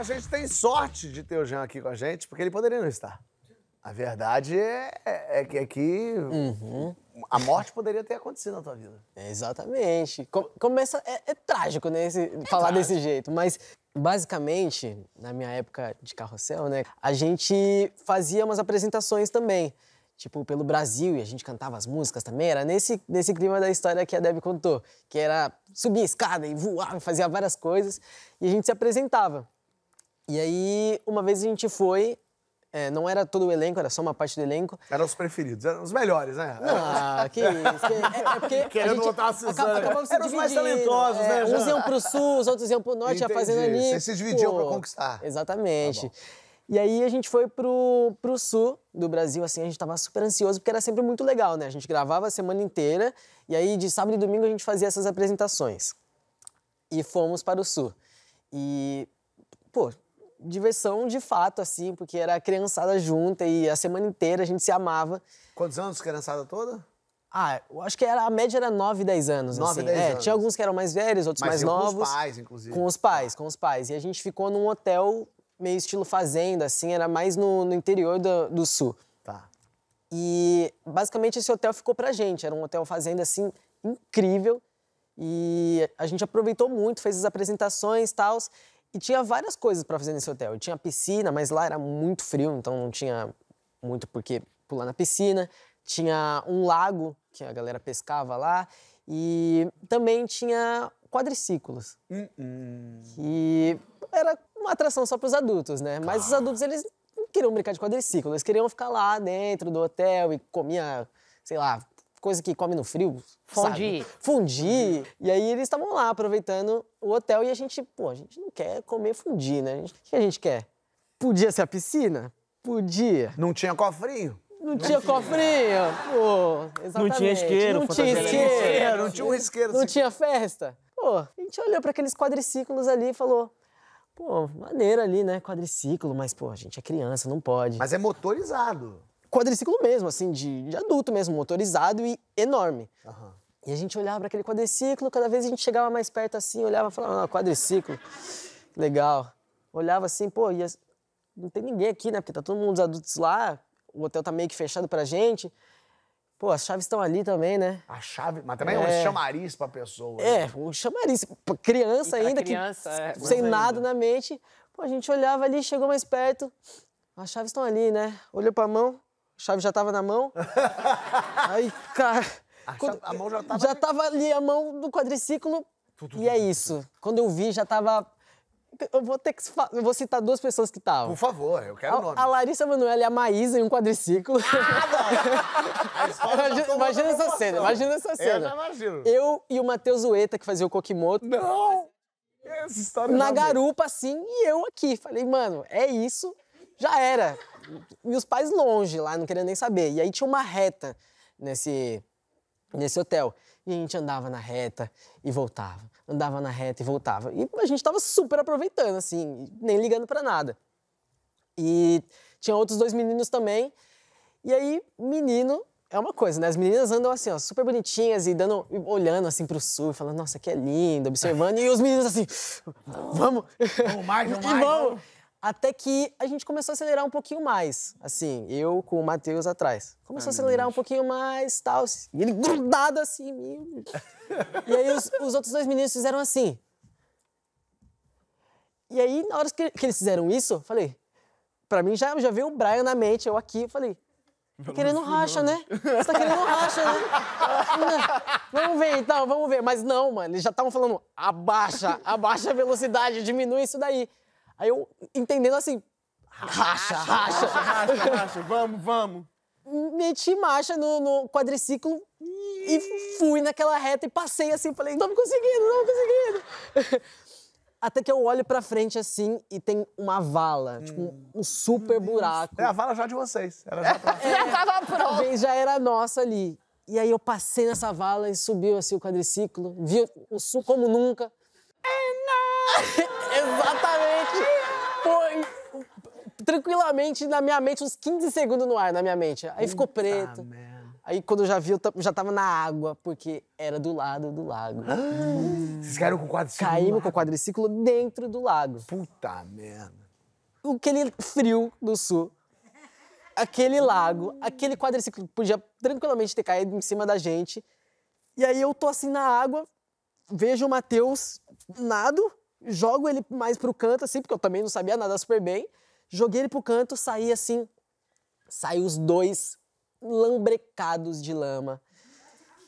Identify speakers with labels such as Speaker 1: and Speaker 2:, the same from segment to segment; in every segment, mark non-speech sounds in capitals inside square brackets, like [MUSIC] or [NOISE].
Speaker 1: a gente tem sorte de ter o Jean aqui com a gente, porque ele poderia não estar. A verdade
Speaker 2: é, é, é que, aqui é uhum. a morte
Speaker 1: poderia ter acontecido na tua vida.
Speaker 2: É, exatamente. começa. É, é, trágico, né? Esse, falar trágico. desse jeito. Mas, basicamente, na minha época de carrossel, né? A gente fazia umas apresentações também. Tipo, pelo Brasil, e a gente cantava as músicas também. Era nesse, nesse clima da história que a Deb contou, que era subir a escada e voar, fazia várias coisas. E a gente se apresentava. E aí, uma vez a gente foi, é, não era todo o elenco, era só uma parte do elenco. Eram os preferidos, eram os melhores, né? Ah, que isso. Que, é, é, porque Querendo a gente botar a Suzana. Acaba, eram os mais talentosos, é, né? Uns iam pro sul, os outros iam pro norte, Entendi. a fazenda ali. Vocês se dividiam pra conquistar. Exatamente. Tá e aí a gente foi pro, pro sul do Brasil, assim, a gente tava super ansioso, porque era sempre muito legal, né? A gente gravava a semana inteira, e aí de sábado e domingo a gente fazia essas apresentações. E fomos para o sul. E, pô, diversão de fato, assim, porque era a criançada junta e a semana inteira a gente se amava. Quantos anos, criançada toda? Ah, eu acho que era, a média era 9, 10 anos. 9, assim. 10 é, anos. Tinha alguns que eram mais velhos, outros Mas mais novos. Com os pais, inclusive. Com os pais, com os pais. E a gente ficou num hotel meio estilo fazenda, assim, era mais no, no interior do, do sul. Tá. E basicamente esse hotel ficou pra gente. Era um hotel fazenda, assim, incrível. E a gente aproveitou muito, fez as apresentações e tal. E tinha várias coisas para fazer nesse hotel. tinha piscina, mas lá era muito frio, então não tinha muito porque pular na piscina. Tinha um lago que a galera pescava lá e também tinha quadriciclos. Uh -uh. Que era uma atração só para os adultos, né? Mas os adultos eles não queriam brincar de quadriciclo, eles queriam ficar lá dentro do hotel e comia, sei lá, coisa que come no frio. Fundir. Fundir. E aí eles estavam lá aproveitando o hotel e a gente, pô, a gente não quer comer fundir, né? O que a gente quer? Podia ser a piscina? Podia. Não tinha cofrinho? Não, não tinha, tinha cofrinho. Pô, exatamente. Não tinha isqueiro. Não tinha isqueiro. Não tinha um isqueiro. Não tinha festa. Pô, a gente olhou para aqueles quadriciclos ali e falou... Pô, maneiro ali, né? Quadriciclo, mas, pô, a gente é criança, não pode. Mas é motorizado quadriciclo mesmo, assim, de, de adulto mesmo, motorizado e enorme. Uhum. E a gente olhava para aquele quadriciclo, cada vez a gente chegava mais perto assim, olhava e falava, ah, quadriciclo, legal. Olhava assim, pô, ia... não tem ninguém aqui, né? Porque tá todo mundo dos adultos lá, o hotel tá meio que fechado pra gente. Pô, as chaves estão ali também, né? A chave, mas também é, é um
Speaker 1: chamariz pra
Speaker 2: pessoa. Né? É, um chamariz. Pra criança pra ainda, criança, que, é, sem nada ainda. na mente. Pô, a gente olhava ali, chegou mais perto, as chaves estão ali, né? Olhou pra mão, a chave já tava na mão. [LAUGHS] Aí, cara. A, quando, chave, a mão já tava. Já tava ali a mão do quadriciclo. Tudo, e tudo, é tudo. isso. Quando eu vi, já tava. Eu vou ter que. Eu vou citar duas pessoas que estavam. Por favor, eu quero o nome. A Larissa Manoela e a Maísa em um quadriciclo. Ah, [LAUGHS] imagina, imagina essa cena, imagina essa cena. Eu já imagino. Eu e o Matheus Ueta, que fazia o Kokimoto. Não! Essa história Na garupa, assim, e eu aqui. Falei, mano, é isso, já era. E os pais longe lá, não querendo nem saber. E aí tinha uma reta nesse, nesse hotel. E a gente andava na reta e voltava. Andava na reta e voltava. E a gente tava super aproveitando, assim, nem ligando para nada. E tinha outros dois meninos também. E aí, menino é uma coisa, né? As meninas andam assim, ó, super bonitinhas e dando, olhando assim pro sul, falando, nossa, que é lindo, observando. e os meninos assim, vamos. Vamos mais, [LAUGHS] vamos mais. vamos. Até que a gente começou a acelerar um pouquinho mais. Assim, eu com o Matheus atrás. Começou Ai, a ah, acelerar um pouquinho mais, tal. Assim, e ele grudado assim e aí os, os outros dois meninos fizeram assim. E aí, na hora que, que eles fizeram isso, eu falei. Pra mim já, já veio o Brian na mente, eu aqui, eu falei. Tá querendo racha, né? Você tá querendo racha, né? [LAUGHS] vamos ver então, vamos ver. Mas não, mano, eles já estavam falando, abaixa, abaixa a velocidade, diminui isso daí. Aí eu, entendendo assim,
Speaker 1: racha, racha. Racha, racha, vamos,
Speaker 2: vamos. [LAUGHS] Meti marcha no, no quadriciclo e... fui naquela reta e passei assim, falei, não tô conseguindo, não tô conseguindo. [LAUGHS] Até que eu olho pra frente assim e tem uma vala, tipo, hum. tipo um super buraco. É a vala já de vocês. era tá. [LAUGHS] é. já tava, pronta. Talvez já era nossa ali. E aí eu passei nessa vala e subiu assim o quadriciclo, vi o sul como nunca. É, não. [LAUGHS] Exatamente! Foi tranquilamente na minha mente, uns 15 segundos no ar na minha mente. Aí ficou preto. Aí quando eu já vi, eu já tava na água, porque era do lado do lago. Ah, vocês caíram com o quadriciclo? Caímos com o quadriciclo dentro do lago. Puta merda. Aquele frio do sul, aquele lago, aquele quadriciclo podia tranquilamente ter caído em cima da gente. E aí eu tô assim na água, vejo o Matheus nado, jogo ele mais pro canto, assim, porque eu também não sabia nada super bem. Joguei ele pro canto, saí assim. Saí os dois lambrecados de lama.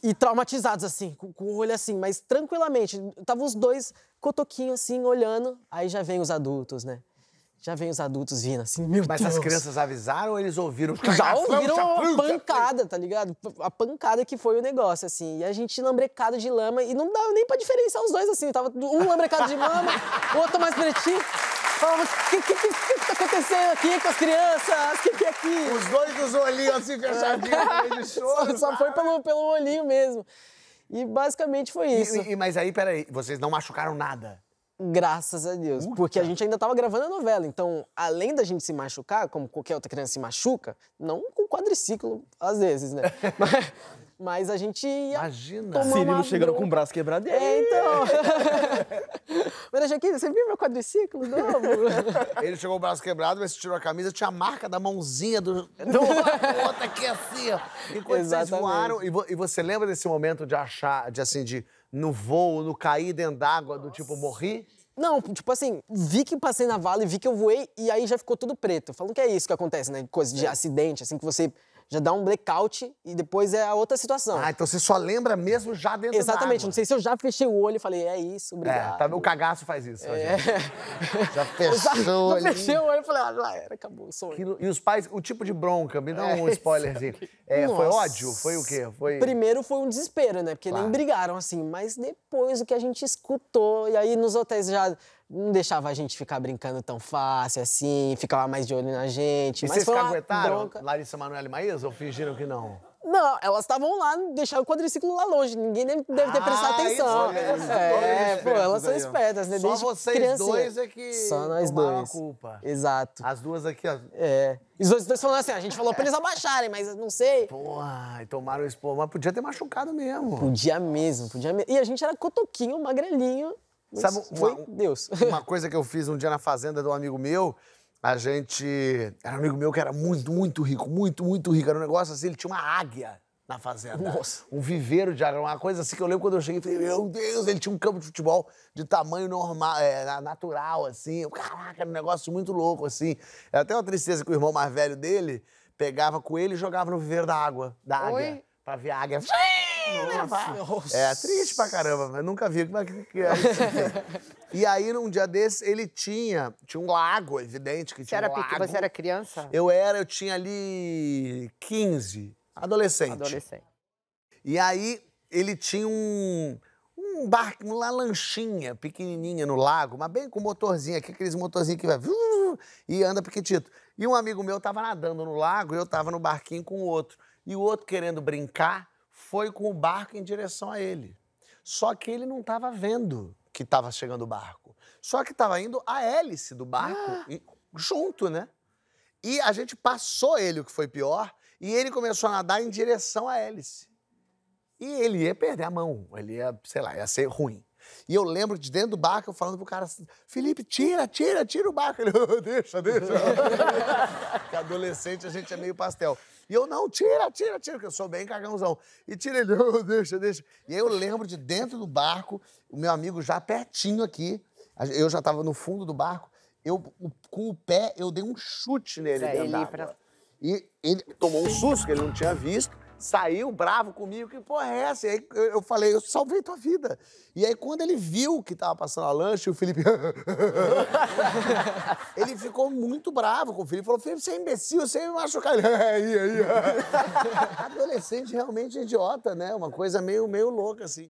Speaker 2: E traumatizados, assim, com, com o olho assim, mas tranquilamente. Estavam os dois cotoquinhos, assim, olhando. Aí já vem os adultos, né? Já vem os adultos vindo assim, meu Mas Deus. as crianças avisaram ou eles ouviram? Já [LAUGHS] ouviram a pancada, tá ligado? A pancada que foi o negócio, assim. E a gente lambrecado de lama e não dava nem pra diferenciar os dois, assim. Tava um lambrecado de lama, o outro mais pretinho. Falava, o que, que, que, que, tá acontecendo aqui com as crianças? O que, que é aqui? Os dois com os olhinhos assim fechadinhos, de [LAUGHS] choro. Só, só foi pelo, pelo olhinho mesmo. E basicamente foi isso. E, e,
Speaker 1: mas aí, peraí, vocês não machucaram nada?
Speaker 2: Graças a Deus. Puta. Porque a gente ainda estava gravando a novela. Então, além da gente se machucar, como qualquer outra criança se machuca, não com quadriciclo, às vezes, né? [LAUGHS] mas, mas, a gente ia. Imagina! Cirilo chegando com o braço quebrado. É, então. [LAUGHS] mas aqui você viu meu quadriciclo novo?
Speaker 1: [LAUGHS] Ele chegou com o braço quebrado, mas tirou a camisa, tinha a marca da mãozinha do. do outro aqui assim, ó. Enquanto Exatamente. vocês voaram. E, vo... e você lembra desse momento de achar, de assim, de
Speaker 2: no voo, no cair dentro d'água, do tipo, morri? Não, tipo assim, vi que passei na vala e vi que eu voei e aí já ficou tudo preto. Falando que é isso que acontece, né? Coisa de acidente, assim, que você já dá um blackout e depois é a outra situação. Ah, então você só lembra mesmo já dentro Exatamente, não sei se eu já fechei o olho e falei, é isso, é, obrigado. É, tá, o
Speaker 1: cagaço faz isso. É. [LAUGHS] Já fechou já, já fechei
Speaker 2: o olho e falei, ah, já era, acabou o
Speaker 1: sonho. E os pais, o tipo de bronca, me dá é, um é, spoilerzinho. É, foi ódio? Foi o quê? Foi... Primeiro
Speaker 2: foi um desespero, né? Porque claro. nem brigaram assim, mas depois o que a gente escutou, e aí nos hotéis já não deixava a gente ficar brincando tão fácil assim, ficava mais de olho na gente. E mas vocês caguetaram bronca.
Speaker 1: Larissa Manoela e Maísa ou
Speaker 2: fingiram que não? Não, elas estavam lá, deixaram o quadriciclo lá longe. Ninguém deve ter ah, prestado atenção. Isso, é, é pô, elas são espertas, né? Só Desde vocês criancinha. dois é que Só nós dois. a culpa. Exato. As duas aqui, ó. É. E os outros dois falando assim, ah, a gente falou pra eles abaixarem, mas não sei. Porra, tomaram expor. Mas podia ter machucado mesmo. Podia mesmo, podia mesmo. E a gente era cotoquinho, magrelinho. Sabe, foi uma, Deus. [LAUGHS] Uma
Speaker 1: coisa que eu fiz um dia na fazenda de um amigo meu, a gente. Era um amigo meu que era muito, muito rico, muito, muito rico. Era um negócio assim, ele tinha uma águia na fazenda. Nossa. Um viveiro de águia, uma coisa assim que eu lembro quando eu cheguei falei, meu Deus, ele tinha um campo de futebol de tamanho normal, é, natural, assim. Eu, Caraca, era um negócio muito louco, assim. Era é até uma tristeza que o irmão mais velho dele pegava com ele e jogava no viveiro da água, da águia. Pra ver a águia. Nossa. É, triste pra caramba, mas nunca vi. Como é que é [LAUGHS] E aí, num dia desse, ele tinha. Tinha um lago, evidente que você tinha era um lago. Você era criança? Eu era, eu tinha ali 15, adolescente. Adolescente. E aí, ele tinha um um barco, uma lanchinha pequenininha no lago, mas bem com motorzinho aqui, aqueles motorzinhos que vai e anda pequitito. E um amigo meu tava nadando no lago e eu tava no barquinho com o outro. E o outro querendo brincar, foi com o barco em direção a ele. Só que ele não estava vendo que estava chegando o barco. Só que estava indo a hélice do barco ah. junto, né? E a gente passou ele, o que foi pior, e ele começou a nadar em direção à hélice. E ele ia perder a mão, ele ia, sei lá, ia ser ruim. E eu lembro de dentro do barco eu falando pro cara assim, Felipe, tira, tira, tira o barco. Ele, [LAUGHS] deixa, deixa. Porque [LAUGHS] adolescente a gente é meio pastel. E eu, não, tira, tira, tira, porque eu sou bem cagãozão. E tira ele, [LAUGHS] deixa, deixa. E aí eu lembro de dentro do barco, o meu amigo já pertinho aqui, eu já tava no fundo do barco, eu, com o pé, eu dei um chute nele. É, ele pra... E ele tomou um susto que ele não tinha visto saiu bravo comigo, que porra é essa? E aí eu falei, eu salvei tua vida. E aí quando ele viu que tava passando a lanche, o Felipe... [LAUGHS] ele ficou muito bravo com o Felipe, falou, Felipe, você é imbecil, você ia me machucar. Ele, [LAUGHS] é, aí, aí, [LAUGHS] Adolescente realmente é idiota, né? Uma coisa meio, meio louca, assim.